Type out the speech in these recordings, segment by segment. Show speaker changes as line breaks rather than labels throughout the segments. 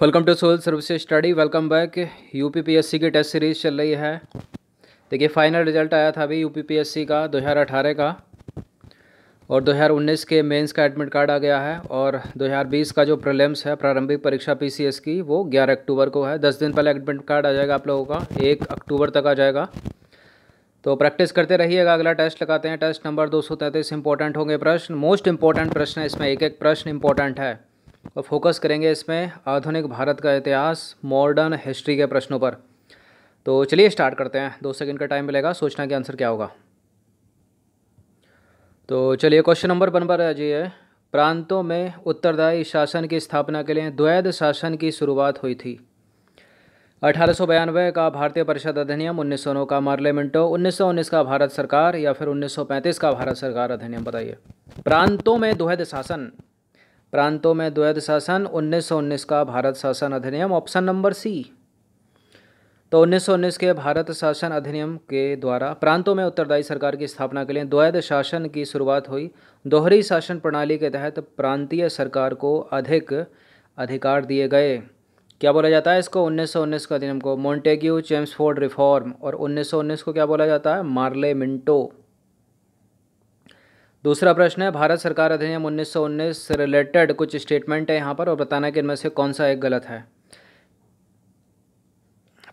welcome to soul service study welcome back यू की test series चल रही है देखिए फाइनल रिजल्ट आया था अभी यू का 2018 का और 2019 के मेंस का एडमिट कार्ड आ गया है और 2020 का जो प्रीलिम्स है प्रारंभिक परीक्षा पीसीएस की वो 11 अक्टूबर को है 10 दिन पहले एडमिट कार्ड आ जाएगा आप लोगों का एक अक्टूबर तक आ जाएगा तो प्रैक्टिस करते रहिएगा अगला टेस्ट लगाते हैं टेस्ट नंबर दो सौ तैंतीस इंपॉर्टेंट होंगे प्रश्न मोस्ट इंपॉर्टेंट प्रश्न है इसमें एक एक प्रश्न इंपॉर्टेंट है और फोकस करेंगे इसमें आधुनिक भारत का इतिहास मॉडर्न हिस्ट्री के प्रश्नों पर तो चलिए स्टार्ट करते हैं दो सेकंड का टाइम मिलेगा सोचना कि आंसर क्या होगा तो चलिए क्वेश्चन नंबर वन पर जी है प्रांतों में उत्तरदायी शासन की स्थापना के लिए द्वैध शासन की शुरुआत हुई थी अठारह का भारतीय परिषद अधिनियम उन्नीस सौ नौ का मार्लियामेंटो उन्नीस सौ उन्नीस का भारत सरकार या फिर उन्नीस सौ पैंतीस का भारत सरकार अधिनियम बताइए प्रांतों में द्वैध शासन प्रांतों में द्वैध शासन 1919 का भारत शासन अधिनियम ऑप्शन नंबर सी तो 1919 के भारत शासन अधिनियम के द्वारा प्रांतों में उत्तरदायी सरकार की स्थापना के लिए द्वैध शासन की शुरुआत हुई दोहरी शासन प्रणाली के तहत प्रांतीय सरकार को अधिक अधिकार दिए गए क्या बोला जाता है इसको 1919 का अधिनियम को मोन्टेग्यू चेम्सफोर्ड रिफॉर्म और 1919 को क्या बोला जाता है मार्ले मिंटो दूसरा प्रश्न है भारत सरकार अधिनियम 1919 से रिलेटेड कुछ स्टेटमेंट है यहाँ पर और बताना कि इनमें से कौन सा एक गलत है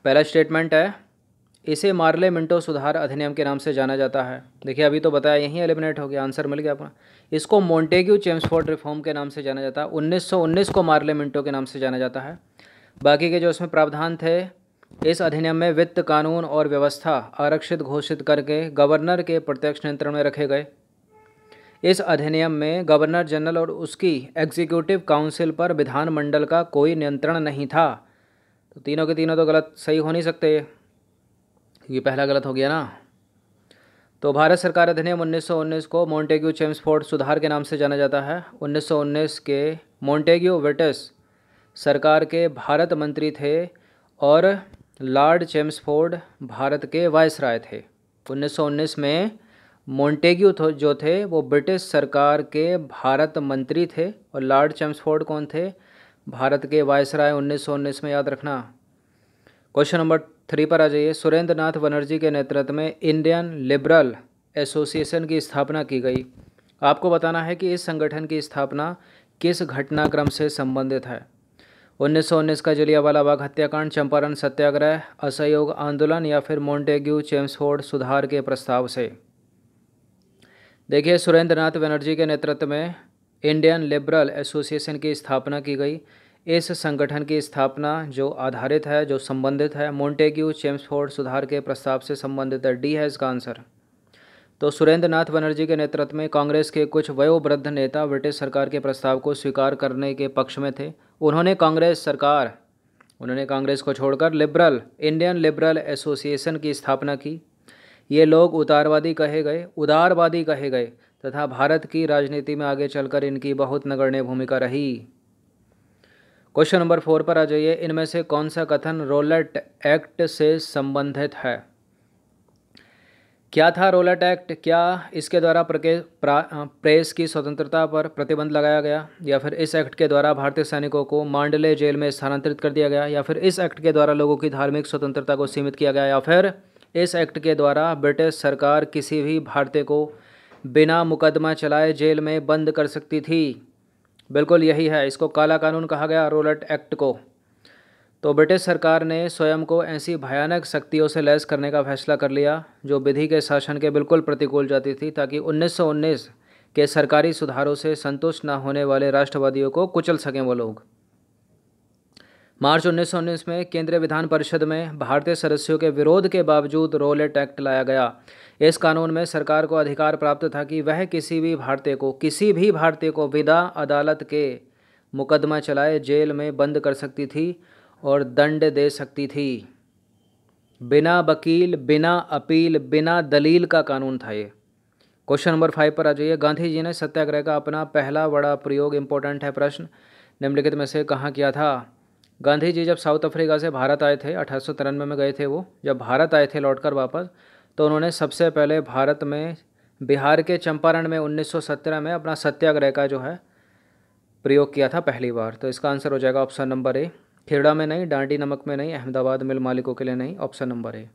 पहला स्टेटमेंट है इसे मार्ले मिंटो सुधार अधिनियम के नाम से जाना जाता है देखिए अभी तो बताया यहीं एलिमिनेट हो गया आंसर मिल गया अपना इसको मोन्टेग्यू चेम्सफोर्ड रिफॉर्म के नाम से जाना जाता है उन्नीस को मार्ले मिंटो के नाम से जाना जाता है बाकी के जो उसमें प्रावधान थे इस अधिनियम में वित्त कानून और व्यवस्था आरक्षित घोषित करके गवर्नर के प्रत्यक्ष नियंत्रण में रखे गए इस अधिनियम में गवर्नर जनरल और उसकी एग्जीक्यूटिव काउंसिल पर विधानमंडल का कोई नियंत्रण नहीं था तो तीनों के तीनों तो गलत सही हो नहीं सकते ये पहला गलत हो गया ना तो भारत सरकार अधिनियम 1919 को मोन्टेग्यू चेम्सफोर्ड सुधार के नाम से जाना जाता है 1919 के मोन्टेग्यू विटस सरकार के भारत मंत्री थे और लॉर्ड चेम्सफोर्ड भारत के वायसराय थे 1919 में मोंटेग्यू थो जो थे वो ब्रिटिश सरकार के भारत मंत्री थे और लॉर्ड चम्सफोर्ड कौन थे भारत के वायसराय उन्नीस सौ उन्नीस में याद रखना क्वेश्चन नंबर थ्री पर आ जाइए सुरेंद्र नाथ बनर्जी के नेतृत्व में इंडियन लिबरल एसोसिएशन की स्थापना की गई आपको बताना है कि इस संगठन की स्थापना किस घटनाक्रम से संबंधित है 1919 का जलियावाला बाग हत्याकांड चंपारण सत्याग्रह असहयोग आंदोलन या फिर मोंटेग्यू चेम्सफोर्ड सुधार के प्रस्ताव से देखिए सुरेंद्र नाथ बनर्जी के नेतृत्व में इंडियन लिबरल एसोसिएशन की स्थापना की गई इस संगठन की स्थापना जो आधारित है जो संबंधित है मोन्टेग्यू चेम्सफोर्ड सुधार के प्रस्ताव से संबंधित है डी है इसका आंसर तो सुरेंद्र नाथ बनर्जी के नेतृत्व में कांग्रेस के कुछ वयोवृद्ध नेता ब्रिटिश सरकार के प्रस्ताव को स्वीकार करने के पक्ष में थे उन्होंने कांग्रेस सरकार उन्होंने कांग्रेस को छोड़कर लिबरल इंडियन लिबरल एसोसिएशन की स्थापना की ये लोग उतारवादी कहे गए उदारवादी कहे गए तथा भारत की राजनीति में आगे चलकर इनकी बहुत नगण्य भूमिका रही क्वेश्चन नंबर फोर पर आ जाइए इनमें से कौन सा कथन रोलट एक्ट से संबंधित है क्या था रोलट एक्ट क्या इसके द्वारा प्रेस की स्वतंत्रता पर प्रतिबंध लगाया गया या फिर इस एक्ट के द्वारा भारतीय सैनिकों को मांडले जेल में स्थानांतरित कर दिया गया या फिर इस एक्ट के द्वारा लोगों की धार्मिक स्वतंत्रता को सीमित किया गया या फिर इस एक्ट के द्वारा ब्रिटिश सरकार किसी भी भारतीय को बिना मुकदमा चलाए जेल में बंद कर सकती थी बिल्कुल यही है इसको काला कानून कहा गया रोलट एक्ट को तो ब्रिटिश सरकार ने स्वयं को ऐसी भयानक शक्तियों से लैस करने का फैसला कर लिया जो विधि के शासन के बिल्कुल प्रतिकूल जाती थी ताकि 1919 के सरकारी सुधारों से संतुष्ट न होने वाले राष्ट्रवादियों को कुचल सकें वो लोग मार्च उन्नीस में केंद्रीय विधान परिषद में भारतीय सदस्यों के विरोध के बावजूद रोलेट एक्ट लाया गया इस कानून में सरकार को अधिकार प्राप्त था कि वह किसी भी भारतीय को किसी भी भारतीय को विदा अदालत के मुकदमा चलाए जेल में बंद कर सकती थी और दंड दे सकती थी बिना वकील बिना अपील बिना दलील का कानून था ये क्वेश्चन नंबर फाइव पर आ जाइए गांधी जी ने सत्याग्रह का अपना पहला बड़ा प्रयोग इम्पोर्टेंट है प्रश्न निम्नलिखित में से कहाँ किया था गांधी जी जब साउथ अफ्रीका से भारत आए थे अठारह में गए थे वो जब भारत आए थे लौटकर वापस तो उन्होंने सबसे पहले भारत में बिहार के चंपारण में 1917 में अपना सत्याग्रह का जो है प्रयोग किया था पहली बार तो इसका आंसर हो जाएगा ऑप्शन नंबर ए खेड़ा में नहीं डांडी नमक में नहीं अहमदाबाद मिल मालिकों के लिए नहीं ऑप्शन नंबर ए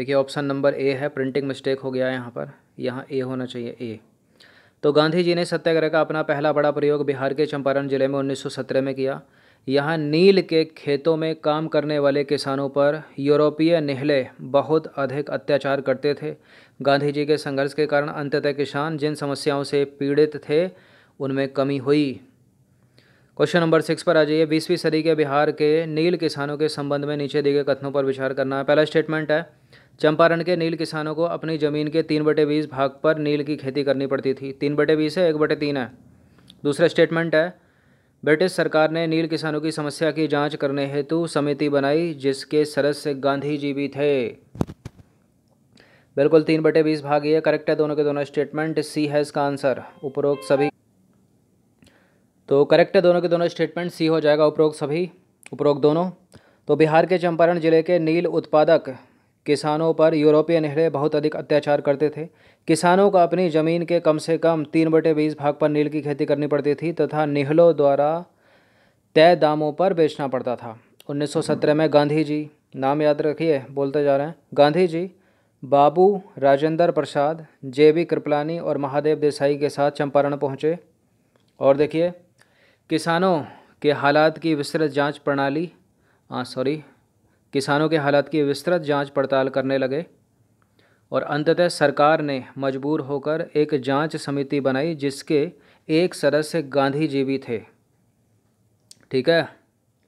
देखिए ऑप्शन नंबर ए है प्रिंटिंग मिस्टेक हो गया है यहाँ पर यहाँ ए होना चाहिए ए तो गांधी जी ने सत्याग्रह का अपना पहला बड़ा प्रयोग बिहार के चंपारण जिले में 1917 में किया यहाँ नील के खेतों में काम करने वाले किसानों पर यूरोपीय निहले बहुत अधिक अत्याचार करते थे गांधी जी के संघर्ष के कारण अंततः किसान जिन समस्याओं से पीड़ित थे उनमें कमी हुई क्वेश्चन नंबर सिक्स पर आ जाइए बीसवीं सदी के बिहार के नील किसानों के संबंध में नीचे दिए गए कथनों पर विचार करना है पहला स्टेटमेंट है चंपारण के नील किसानों को अपनी ज़मीन के तीन बटे बीस भाग पर नील की खेती करनी पड़ती थी तीन बटे बीस है एक बटे तीन है दूसरा स्टेटमेंट है ब्रिटिश सरकार ने नील किसानों की समस्या की जांच करने हेतु समिति बनाई जिसके सदस्य गांधी जी भी थे बिल्कुल तीन बटे बीस भाग ये करेक्ट है दोनों के दोनों स्टेटमेंट सी है इसका आंसर उपरोक्त सभी तो करेक्ट है दोनों के दोनों स्टेटमेंट सी हो जाएगा उपरोक्त सभी उपरोक्त दोनों तो बिहार के चंपारण जिले के नील उत्पादक किसानों पर यूरोपीय नेहरे बहुत अधिक अत्याचार करते थे किसानों को अपनी ज़मीन के कम से कम तीन बटे बीस भाग पर नील की खेती करनी पड़ती थी तथा निहलों द्वारा तय दामों पर बेचना पड़ता था 1917 में गांधी जी नाम याद रखिए बोलते जा रहे हैं गांधी जी बाबू राजेंद्र प्रसाद जे बी कृपलानी और महादेव देसाई के साथ चंपारण पहुँचे और देखिए किसानों के हालात की विस्तृत जाँच प्रणाली सॉरी हाँ, किसानों के हालात की विस्तृत जांच पड़ताल करने लगे और अंततः सरकार ने मजबूर होकर एक जांच समिति बनाई जिसके एक सदस्य गांधी जी भी थे ठीक है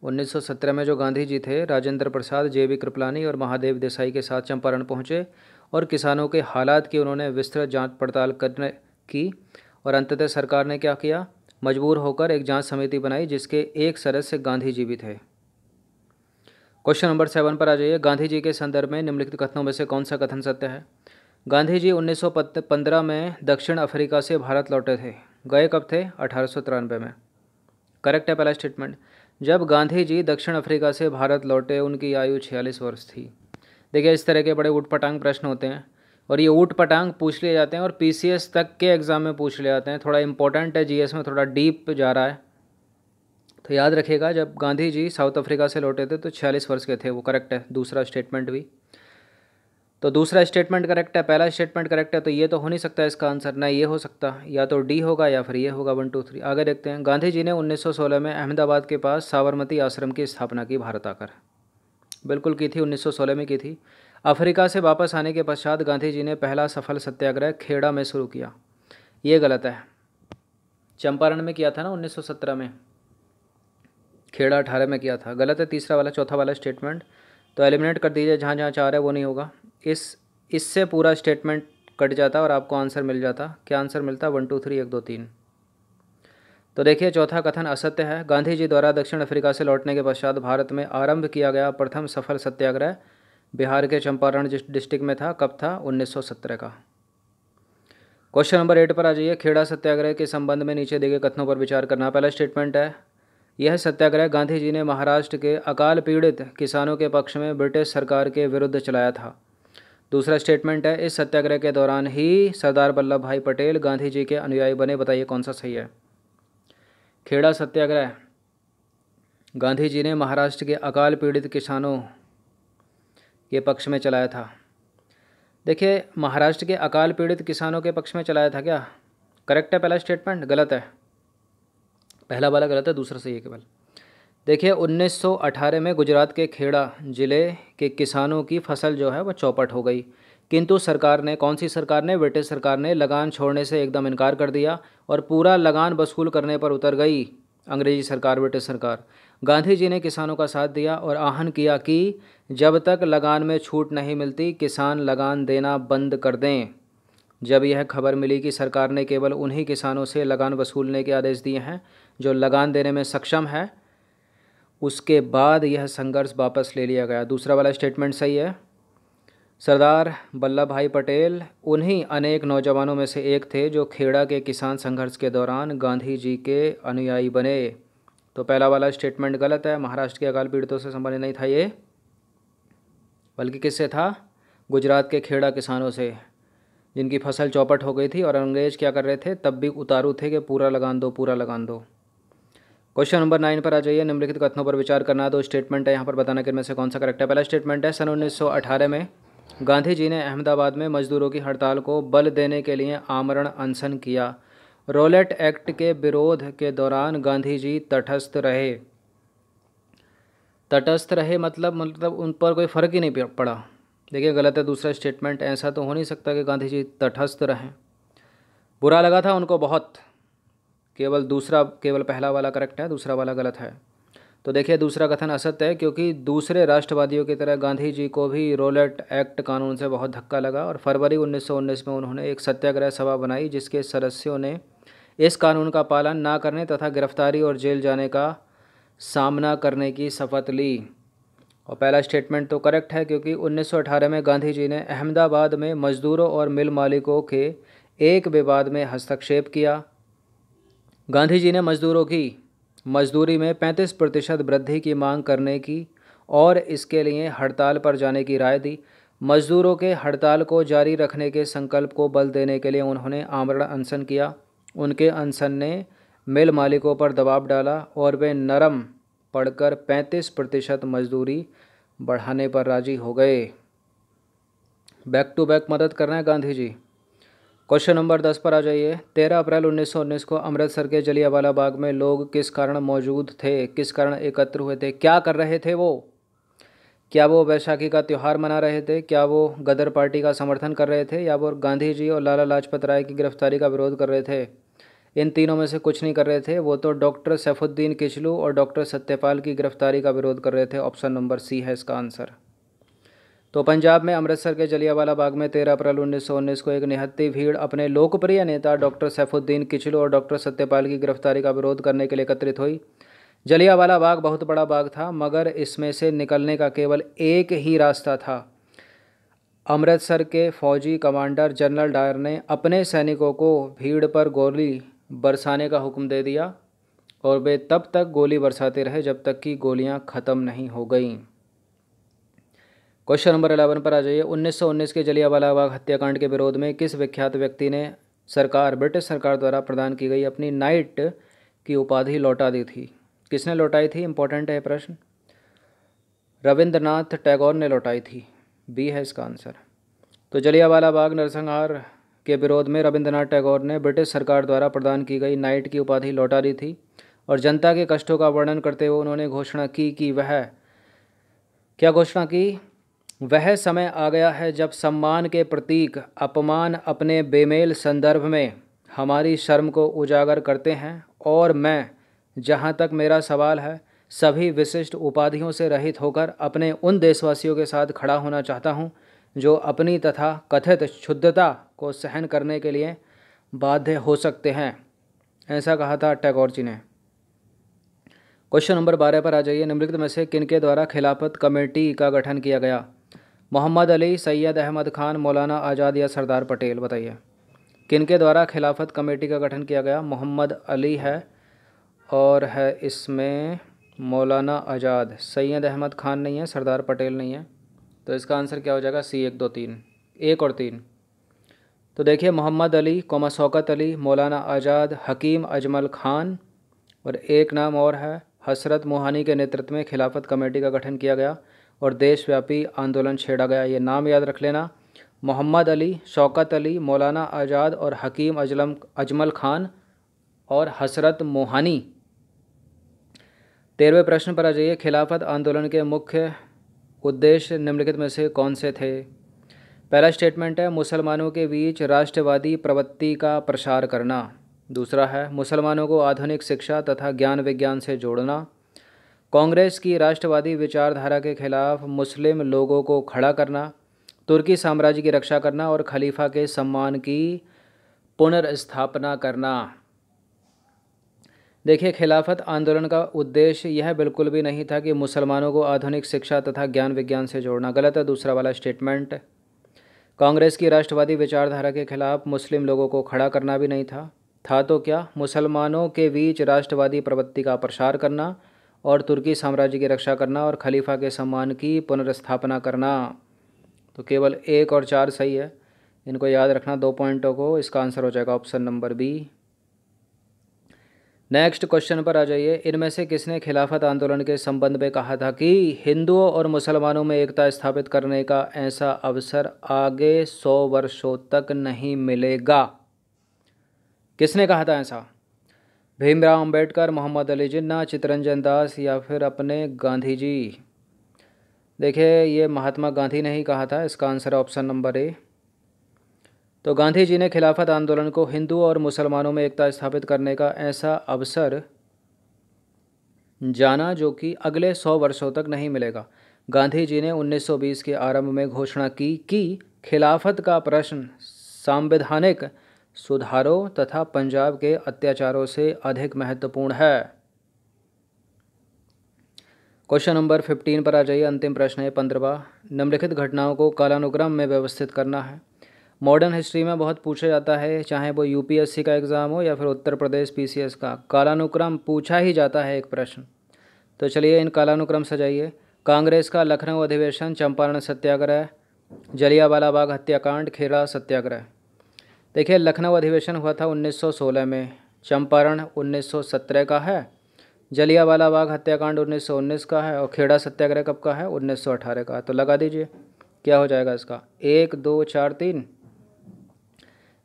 1917 में जो गांधी जी थे राजेंद्र प्रसाद जे वी कृपलानी और महादेव देसाई के साथ चंपारण पहुंचे और किसानों के हालात की उन्होंने विस्तृत जांच पड़ताल करने की और अंततः सरकार ने क्या किया मजबूर होकर एक जांच समिति बनाई जिसके एक सदस्य गांधी जी भी थे क्वेश्चन नंबर सेवन पर आ जाइए गांधी जी के संदर्भ में निम्नलिखित कथनों में से कौन सा कथन सत्य है गांधी जी उन्नीस में दक्षिण अफ्रीका से भारत लौटे थे गए कब थे अठारह में करेक्ट है पहला स्टेटमेंट जब गांधी जी दक्षिण अफ्रीका से भारत लौटे उनकी आयु छियालीस वर्ष थी देखिए इस तरह के बड़े ऊटपटांग प्रश्न होते हैं और ये ऊट पटांग पूछ लिए जाते हैं और पीसीएस तक के एग्ज़ाम में पूछ लिए जाते हैं थोड़ा इंपॉर्टेंट है जीएस में थोड़ा डीप जा रहा है तो याद रखिएगा जब गांधी जी साउथ अफ्रीका से लौटे थे तो छियालीस वर्ष के थे वो करेक्ट है दूसरा स्टेटमेंट भी तो दूसरा स्टेटमेंट करेक्ट है पहला स्टेटमेंट करेक्ट है तो ये तो हो नहीं सकता इसका आंसर ना ये हो सकता या तो डी होगा या फिर ये होगा वन टू थ्री आगे देखते हैं गांधी जी ने 1916 में अहमदाबाद के पास साबरमती आश्रम की स्थापना की भारत आकर बिल्कुल की थी 1916 में की थी अफ्रीका से वापस आने के पश्चात गांधी जी ने पहला सफल सत्याग्रह खेड़ा में शुरू किया ये गलत है चंपारण में किया था ना उन्नीस में खेड़ा अठारह में किया था गलत है तीसरा वाला चौथा वाला स्टेटमेंट तो एलिमिनेट कर दीजिए जहाँ जहाँ चाह रहे वो नहीं होगा इस इससे पूरा स्टेटमेंट कट जाता और आपको आंसर मिल जाता क्या आंसर मिलता वन टू थ्री एक दो तीन तो देखिए चौथा कथन असत्य है गांधी जी द्वारा दक्षिण अफ्रीका से लौटने के पश्चात भारत में आरंभ किया गया प्रथम सफल सत्याग्रह बिहार के चंपारण डिस्ट्रिक्ट में था कब था 1917 का क्वेश्चन नंबर एट पर आ जाइए खेड़ा सत्याग्रह के संबंध में नीचे दिए गए कथनों पर विचार करना पहला स्टेटमेंट है यह सत्याग्रह गांधी जी ने महाराष्ट्र के अकाल पीड़ित किसानों के पक्ष में ब्रिटिश सरकार के विरुद्ध चलाया था दूसरा स्टेटमेंट है इस सत्याग्रह के दौरान ही सरदार वल्लभ भाई पटेल गांधी जी के अनुयायी बने बताइए कौन सा सही है खेड़ा सत्याग्रह गांधी जी ने महाराष्ट्र के अकाल पीड़ित किसानों के पक्ष में चलाया था देखिए महाराष्ट्र के अकाल पीड़ित किसानों के पक्ष में चलाया था क्या करेक्ट है पहला स्टेटमेंट गलत है पहला वाला गलत है दूसरा सही है केवल देखिए 1918 में गुजरात के खेड़ा ज़िले के किसानों की फसल जो है वह चौपट हो गई किंतु सरकार ने कौन सी सरकार ने ब्रिटिश सरकार ने लगान छोड़ने से एकदम इनकार कर दिया और पूरा लगान वसूल करने पर उतर गई अंग्रेजी सरकार ब्रिटिश सरकार गांधी जी ने किसानों का साथ दिया और आह्वान किया कि जब तक लगान में छूट नहीं मिलती किसान लगान देना बंद कर दें जब यह खबर मिली कि सरकार ने केवल उन्हीं किसानों से लगान वसूलने के आदेश दिए हैं जो लगान देने में सक्षम है उसके बाद यह संघर्ष वापस ले लिया गया दूसरा वाला स्टेटमेंट सही है सरदार वल्लभ भाई पटेल उन्हीं अनेक नौजवानों में से एक थे जो खेड़ा के किसान संघर्ष के दौरान गांधी जी के अनुयायी बने तो पहला वाला स्टेटमेंट गलत है महाराष्ट्र के अकाल पीड़ितों से संबंधित नहीं था ये बल्कि किससे था गुजरात के खेड़ा किसानों से जिनकी फसल चौपट हो गई थी और अंग्रेज़ क्या कर रहे थे तब भी उतारू थे कि पूरा लगान दो पूरा लगान दो क्वेश्चन नंबर नाइन पर आ जाइए निम्नलिखित कथनों पर विचार करना दो स्टेटमेंट है यहाँ पर बताना कि इनमें से कौन सा करेक्ट है पहला स्टेटमेंट है सन उन्नीस में गांधी जी ने अहमदाबाद में मजदूरों की हड़ताल को बल देने के लिए आमरण अनशन किया रोलेट एक्ट के विरोध के दौरान गांधी जी तटस्थ रहे तटस्थ रहे मतलब मतलब उन पर कोई फ़र्क ही नहीं पड़ा देखिए गलत है दूसरा स्टेटमेंट ऐसा तो हो नहीं सकता कि गांधी जी तटस्थ रहें बुरा लगा था उनको बहुत केवल दूसरा केवल पहला वाला करेक्ट है दूसरा वाला गलत है तो देखिए दूसरा कथन असत्य है क्योंकि दूसरे राष्ट्रवादियों की तरह गांधी जी को भी रोलेट एक्ट कानून से बहुत धक्का लगा और फरवरी 1919 में उन्होंने एक सत्याग्रह सभा बनाई जिसके सदस्यों ने इस कानून का पालन ना करने तथा गिरफ्तारी और जेल जाने का सामना करने की शपथ ली और पहला स्टेटमेंट तो करेक्ट है क्योंकि 1918 में गांधी जी ने अहमदाबाद में मजदूरों और मिल मालिकों के एक विवाद में हस्तक्षेप किया गांधी जी ने मजदूरों की मजदूरी में 35 प्रतिशत वृद्धि की मांग करने की और इसके लिए हड़ताल पर जाने की राय दी मजदूरों के हड़ताल को जारी रखने के संकल्प को बल देने के लिए उन्होंने आमरण अनशन किया उनके अनशन ने मिल मालिकों पर दबाव डाला और वे नरम पढ़कर पैंतीस प्रतिशत मजदूरी बढ़ाने पर राजी हो गए बैक टू बैक मदद कर रहे हैं गांधी जी क्वेश्चन नंबर दस पर आ जाइए तेरह अप्रैल उन्नीस को अमृतसर के जलियावाला बाग में लोग किस कारण मौजूद थे किस कारण एकत्र हुए थे क्या कर रहे थे वो क्या वो वैशाखी का त्यौहार मना रहे थे क्या वो गदर पार्टी का समर्थन कर रहे थे या वो गांधी जी और लाला लाजपत राय की गिरफ्तारी का विरोध कर रहे थे इन तीनों में से कुछ नहीं कर रहे थे वो तो डॉक्टर सैफुद्दीन किचलू और डॉक्टर सत्यपाल की गिरफ्तारी का विरोध कर रहे थे ऑप्शन नंबर सी है इसका आंसर तो पंजाब में अमृतसर के जलियावाला बाग में तेरह अप्रैल उन्नीस को एक निहत्ती भीड़ अपने लोकप्रिय नेता डॉक्टर सैफुद्दीन किचलू और डॉक्टर सत्यपाल की गिरफ्तारी का विरोध करने के लिए एकत्रित हुई जलियावाला बाग बहुत बड़ा बाग था मगर इसमें से निकलने का केवल एक ही रास्ता था अमृतसर के फौजी कमांडर जनरल डायर ने अपने सैनिकों को भीड़ पर गोली बरसाने का हुक्म दे दिया और वे तब तक गोली बरसाते रहे जब तक कि गोलियां ख़त्म नहीं हो गई क्वेश्चन नंबर अलेवन पर आ जाइए 1919 के जलियावाला बाग हत्याकांड के विरोध में किस विख्यात व्यक्ति ने सरकार ब्रिटिश सरकार द्वारा प्रदान की गई अपनी नाइट की उपाधि लौटा दी थी किसने लौटाई थी इंपॉर्टेंट है प्रश्न रविंद्रनाथ टैगोर ने लौटाई थी बी है इसका आंसर तो जलियावाला बाग नरसंहार के विरोध में रविंद्रनाथ टैगोर ने ब्रिटिश सरकार द्वारा प्रदान की गई नाइट की उपाधि लौटा दी थी और जनता के कष्टों का वर्णन करते हुए उन्होंने घोषणा की कि वह क्या घोषणा की वह समय आ गया है जब सम्मान के प्रतीक अपमान अपने बेमेल संदर्भ में हमारी शर्म को उजागर करते हैं और मैं जहाँ तक मेरा सवाल है सभी विशिष्ट उपाधियों से रहित होकर अपने उन देशवासियों के साथ खड़ा होना चाहता हूँ जो अपनी तथा कथित शुद्धता को सहन करने के लिए बाध्य हो सकते हैं ऐसा कहा था टैगोर जी ने क्वेश्चन नंबर बारह पर आ जाइए निम्नलिखित में से किनके द्वारा खिलाफत कमेटी का गठन किया गया मोहम्मद अली सैयद अहमद खान मौलाना आज़ाद या सरदार पटेल बताइए किनके द्वारा खिलाफत कमेटी का गठन किया गया मोहम्मद अली है और है इसमें मौलाना आज़ाद सैयद अहमद खान नहीं है सरदार पटेल नहीं है तो इसका आंसर क्या हो जाएगा सी एक दो तीन एक और तीन तो देखिए मोहम्मद अली कोमा शौकत अली मौलाना आज़ाद हकीम अजमल खान और एक नाम और है हसरत मोहानी के नेतृत्व में खिलाफत कमेटी का गठन किया गया और देशव्यापी आंदोलन छेड़ा गया ये नाम याद रख लेना मोहम्मद अली शौकत अली मौलाना आज़ाद और हकीम अजलम अजमल खान और हसरत मोहानी तेरहवें प्रश्न पर आ जाइए खिलाफत आंदोलन के मुख्य उद्देश्य निम्नलिखित में से कौन से थे पहला स्टेटमेंट है मुसलमानों के बीच राष्ट्रवादी प्रवृत्ति का प्रसार करना दूसरा है मुसलमानों को आधुनिक शिक्षा तथा ज्ञान विज्ञान से जोड़ना कांग्रेस की राष्ट्रवादी विचारधारा के खिलाफ मुस्लिम लोगों को खड़ा करना तुर्की साम्राज्य की रक्षा करना और खलीफा के सम्मान की पुनर्स्थापना करना देखिए खिलाफत आंदोलन का उद्देश्य यह बिल्कुल भी नहीं था कि मुसलमानों को आधुनिक शिक्षा तथा ज्ञान विज्ञान से जोड़ना गलत है दूसरा वाला स्टेटमेंट कांग्रेस की राष्ट्रवादी विचारधारा के खिलाफ मुस्लिम लोगों को खड़ा करना भी नहीं था था तो क्या मुसलमानों के बीच राष्ट्रवादी प्रवृत्ति का प्रसार करना और तुर्की साम्राज्य की रक्षा करना और खलीफा के सम्मान की पुनर्स्थापना करना तो केवल एक और चार सही है इनको याद रखना दो पॉइंटों को इसका आंसर हो जाएगा option number B next question पर आ जाइए इनमें से किसने खिलाफत आंदोलन के संबंध में कहा था कि हिंदुओं और मुसलमानों में एकता स्थापित करने का ऐसा अवसर आगे सौ वर्षों तक नहीं मिलेगा किसने कहा था ऐसा भीमराव अंबेडकर मोहम्मद अली जिन्ना चितरंजन दास या फिर अपने गांधी जी देखिए ये महात्मा गांधी ने ही कहा था इसका आंसर ऑप्शन नंबर ए तो गांधी जी ने खिलाफत आंदोलन को हिंदू और मुसलमानों में एकता स्थापित करने का ऐसा अवसर जाना जो कि अगले सौ वर्षों तक नहीं मिलेगा गांधी जी ने 1920 के आरंभ में घोषणा की कि खिलाफत का प्रश्न संवैधानिक सुधारों तथा पंजाब के अत्याचारों से अधिक महत्वपूर्ण है क्वेश्चन नंबर फिफ्टीन पर आ जाइए अंतिम प्रश्न है पंद्रवा निम्नलिखित घटनाओं को कालानुक्रम में व्यवस्थित करना है मॉडर्न हिस्ट्री में बहुत पूछा जाता है चाहे वो यूपीएससी का एग्ज़ाम हो या फिर उत्तर प्रदेश पीसीएस का कालानुक्रम पूछा ही जाता है एक प्रश्न तो चलिए इन कालानुक्रम से जाइए कांग्रेस का लखनऊ अधिवेशन चंपारण सत्याग्रह जलियावाला बाग हत्याकांड खेड़ा सत्याग्रह देखिए लखनऊ अधिवेशन हुआ था 1916 में चंपारण 1917 का है जलियावाला बाग हत्याकांड 1919 का है और खेड़ा सत्याग्रह कब का है 1918 का तो लगा दीजिए क्या हो जाएगा इसका एक दो चार तीन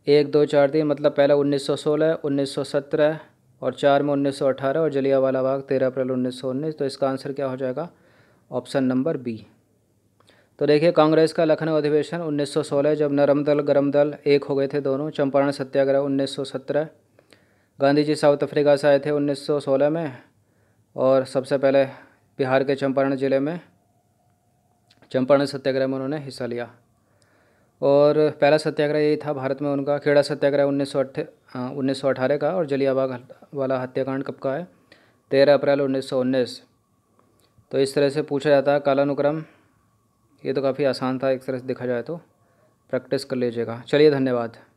एक दो चार तीन मतलब पहला 1916, 1917 और चार में 1918 और जलियावाला बाग 13 अप्रैल 1919 तो इसका आंसर क्या हो जाएगा ऑप्शन नंबर बी तो देखिए कांग्रेस का लखनऊ अधिवेशन 1916 जब नरम दल गरम दल एक हो गए थे दोनों चंपारण सत्याग्रह 1917 गांधी जी साउथ अफ्रीका से आए थे 1916 में और सबसे पहले बिहार के चंपारण ज़िले में चंपारण सत्याग्रह में उन्होंने हिस्सा लिया और पहला सत्याग्रह यही था भारत में उनका खेड़ा सत्याग्रह उन्नीस सौ उन्नीस का और जलियाबाग वाला हत्याकांड कब का है तेरह अप्रैल उन्नीस तो इस तरह से पूछा जाता है कालानुक्रम ये तो काफ़ी आसान था एक तरह से देखा जाए तो प्रैक्टिस कर लीजिएगा चलिए धन्यवाद